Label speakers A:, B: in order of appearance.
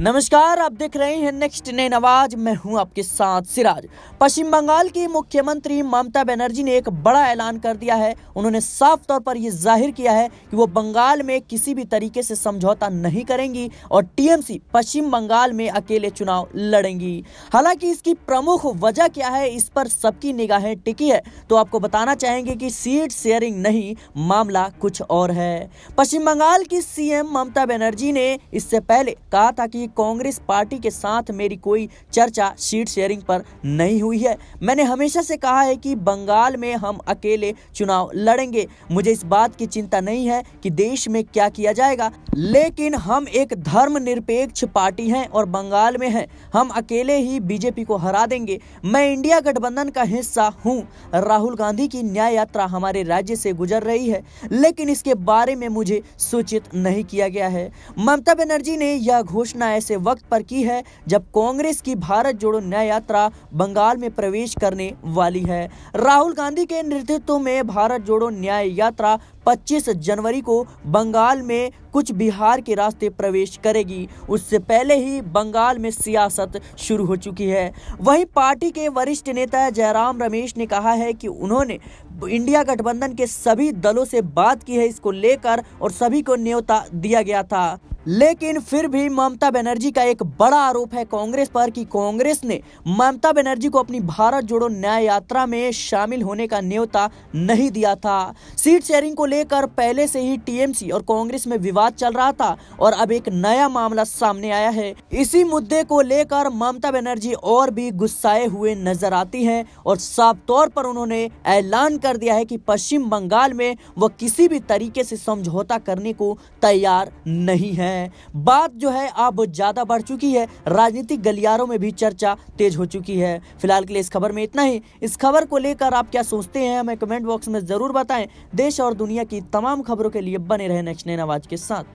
A: नमस्कार आप देख रहे हैं नेक्स्ट नई नवाज मैं हूं आपके साथ सिराज पश्चिम बंगाल की मुख्यमंत्री ममता बनर्जी ने एक बड़ा ऐलान कर दिया है उन्होंने साफ तौर पर यह जाहिर किया है कि वो बंगाल में किसी भी तरीके से समझौता नहीं करेंगी और टीएमसी पश्चिम बंगाल में अकेले चुनाव लड़ेंगी हालांकि इसकी प्रमुख वजह क्या है इस पर सबकी निगाहें टिकी है तो आपको बताना चाहेंगे कि सीट शेयरिंग नहीं मामला कुछ और है पश्चिम बंगाल की सीएम ममता बनर्जी ने इससे पहले कहा था कि कि कांग्रेस पार्टी के साथ मेरी कोई चर्चा सीट शेयरिंग पर नहीं हुई है मैंने हमेशा से कहा है कि बंगाल में हम अकेले चुनाव लड़ेंगे मुझे इस बात की चिंता नहीं है कि देश में क्या किया जाएगा लेकिन हम एक धर्म निरपेक्ष पार्टी हैं और बंगाल में हैं हम अकेले ही बीजेपी को हरा देंगे मैं इंडिया गठबंधन का हिस्सा हूं राहुल गांधी की न्याय यात्रा हमारे राज्य से गुजर रही है लेकिन इसके बारे में मुझे सूचित नहीं किया गया है ममता बनर्जी ने यह घोषणा ऐसे वक्त पर की है जब कांग्रेस की भारत जोड़ो न्याय यात्रा बंगाल में प्रवेश करने वाली है राहुल गांधी के नेतृत्व में भारत जोड़ो न्याय यात्रा 25 जनवरी को बंगाल में कुछ बिहार के रास्ते प्रवेश करेगी उससे पहले ही बंगाल में सियासत शुरू हो चुकी है वहीं पार्टी के वरिष्ठ नेता जयराम रमेश ने कहा है कि उन्होंने इंडिया गठबंधन के सभी दलों से बात की है इसको लेकर और सभी को न्योता दिया गया था लेकिन फिर भी ममता बनर्जी का एक बड़ा आरोप है कांग्रेस पर कि कांग्रेस ने ममता बनर्जी को अपनी भारत जोड़ो न्याय यात्रा में शामिल होने का न्योता नहीं दिया था सीट शेयरिंग को लेकर लेकर पहले से ही टीएमसी और कांग्रेस में विवाद चल रहा था और अब एक नया मामला सामने आया है इसी मुद्दे को लेकर ममता बनर्जी और भी गुस्साए हुए नजर आती हैं और साफ तौर पर उन्होंने ऐलान कर दिया है कि पश्चिम बंगाल में वह किसी भी तरीके से समझौता करने को तैयार नहीं है बात जो है अब ज्यादा बढ़ चुकी है राजनीतिक गलियारों में भी चर्चा तेज हो चुकी है फिलहाल के लिए इस खबर में इतना ही इस खबर को लेकर आप क्या सोचते हैं हमें कमेंट बॉक्स में जरूर बताएं देश और दुनिया की तमाम खबरों के लिए बने रहे नेक्स्ट आवाज के साथ